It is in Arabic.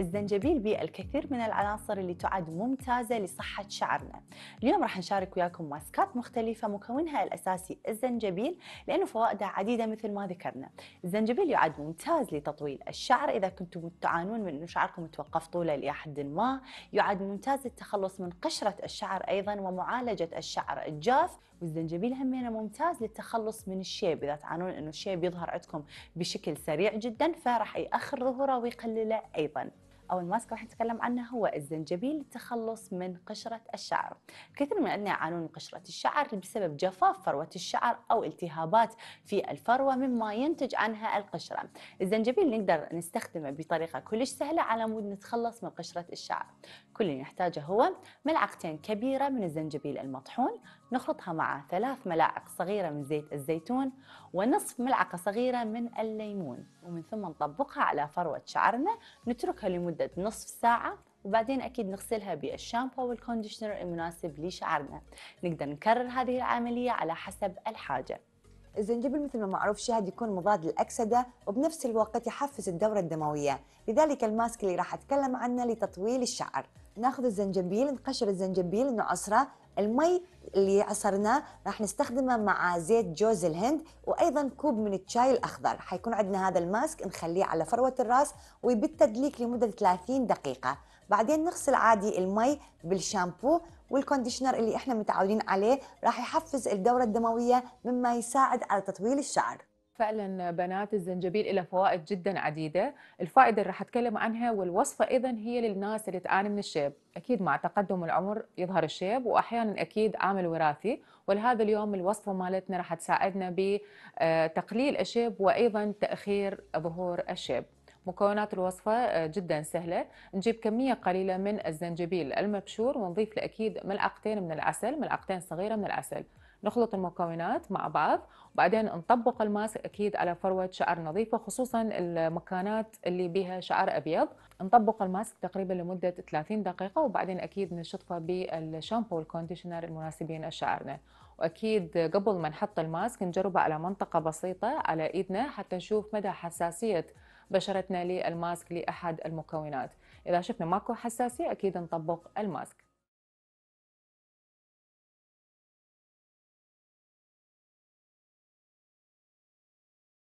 الزنجبيل الكثير من العناصر اللي تعد ممتازة لصحة شعرنا اليوم راح نشارك وياكم ماسكات مختلفة مكونها الأساسي الزنجبيل لأنه فوائده عديدة مثل ما ذكرنا الزنجبيل يعد ممتاز لتطويل الشعر إذا كنتم تعانون من أنه شعركم توقف طوله لأحد ما يعد ممتاز للتخلص من قشرة الشعر أيضا ومعالجة الشعر الجاف والزنجبيل همينة ممتاز للتخلص من الشيب إذا تعانون أنه الشيب يظهر عندكم بشكل سريع جدا فراح يأخر ظهوره ويقلله أيضا او الماسك راح نتكلم عنها هو الزنجبيل للتخلص من قشرة الشعر كثير من عندنا يعانون من قشرة الشعر بسبب جفاف فروة الشعر أو التهابات في الفروة مما ينتج عنها القشرة الزنجبيل نقدر نستخدمه بطريقة كلش سهلة على مود نتخلص من قشرة الشعر كل اللي نحتاجه هو ملعقتين كبيرة من الزنجبيل المطحون نخلطها مع ثلاث ملاعق صغيرة من زيت الزيتون ونصف ملعقة صغيرة من الليمون ومن ثم نطبقها على فروة شعرنا نتركها لمدة نصف ساعة وبعدين أكيد نغسلها بالشامبو والكونديشنر المناسب لشعرنا نقدر نكرر هذه العملية على حسب الحاجة الزنجبيل مثل ما معروف شاهد يكون مضاد للأكسدة وبنفس الوقت يحفز الدورة الدموية لذلك الماسك اللي راح أتكلم عنه لتطويل الشعر ناخذ الزنجبيل نقشر الزنجبيل نعصره المي اللي عصرناه راح نستخدمه مع زيت جوز الهند وايضا كوب من الشاي الاخضر حيكون عندنا هذا الماسك نخليه على فروه الراس ويبت تدليك لمده 30 دقيقه بعدين نغسل عادي المي بالشامبو والكونديشنر اللي احنا متعودين عليه راح يحفز الدوره الدمويه مما يساعد على تطويل الشعر فعلا بنات الزنجبيل لها فوائد جدا عديده، الفائده اللي راح اتكلم عنها والوصفه اذا هي للناس اللي تعاني من الشيب، اكيد مع تقدم العمر يظهر الشيب واحيانا اكيد عامل وراثي، ولهذا اليوم الوصفه مالتنا راح تساعدنا بتقليل الشيب وايضا تاخير ظهور الشيب. مكونات الوصفة آه، جدا سهلة نجيب كمية قليلة من الزنجبيل المبشور ونضيف له أكيد ملعقتين من العسل ملعقتين صغيرة من العسل نخلط المكونات مع بعض وبعدين نطبق الماسك اكيد على فروه شعر نظيفه خصوصا المكانات اللي بها شعر ابيض نطبق الماسك تقريبا لمده 30 دقيقه وبعدين اكيد نشطفه بالشامبو والكونديشنر المناسبين لشعرنا واكيد قبل ما نحط الماسك نجربه على منطقه بسيطه على ايدنا حتى نشوف مدى حساسيه بشرتنا للماسك لأحد المكونات إذا شفنا ماكو حساسية أكيد نطبق الماسك